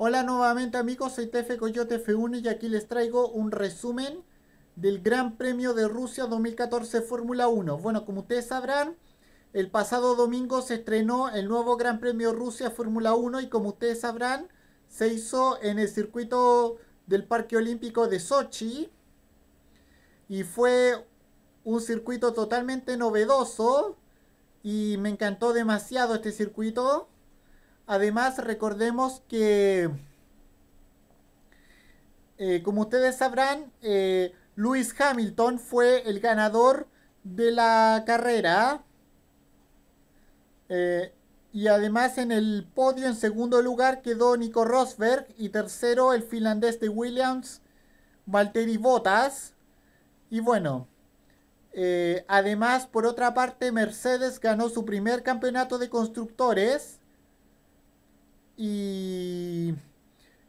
Hola nuevamente amigos, soy Tefe Coyote F1 y aquí les traigo un resumen del Gran Premio de Rusia 2014 Fórmula 1. Bueno, como ustedes sabrán, el pasado domingo se estrenó el nuevo Gran Premio Rusia Fórmula 1 y como ustedes sabrán, se hizo en el circuito del Parque Olímpico de Sochi y fue un circuito totalmente novedoso y me encantó demasiado este circuito. Además, recordemos que, eh, como ustedes sabrán, Luis eh, Lewis Hamilton fue el ganador de la carrera. Eh, y además en el podio en segundo lugar quedó Nico Rosberg y tercero el finlandés de Williams, Valtteri Bottas. Y bueno, además por otra parte Mercedes ganó su primer campeonato de constructores y,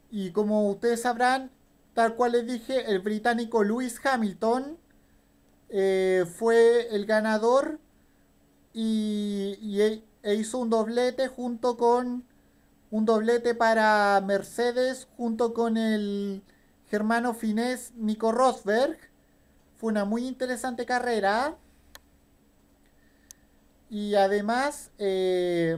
y como ustedes sabrán, tal cual les dije, el británico Lewis Hamilton eh, fue el ganador y, y, e, e hizo un doblete junto con un doblete para Mercedes junto con el germano finés Nico Rosberg. Fue una muy interesante carrera. Y además, eh,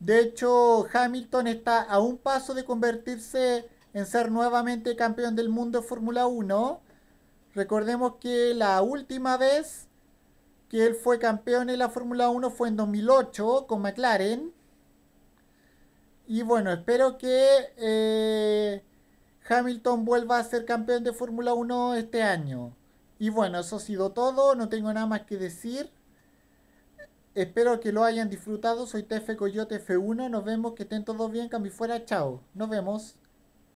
de hecho, Hamilton está a un paso de convertirse en ser nuevamente campeón del mundo de Fórmula 1. Recordemos que la última vez que él fue campeón en la Fórmula 1 fue en 2008 con McLaren. Y bueno, espero que eh, Hamilton vuelva a ser campeón de Fórmula 1 este año. Y bueno, eso ha sido todo, no tengo nada más que decir. Espero que lo hayan disfrutado. Soy TF Coyote F1. Nos vemos. Que estén todos bien. Cami fuera. Chao. Nos vemos.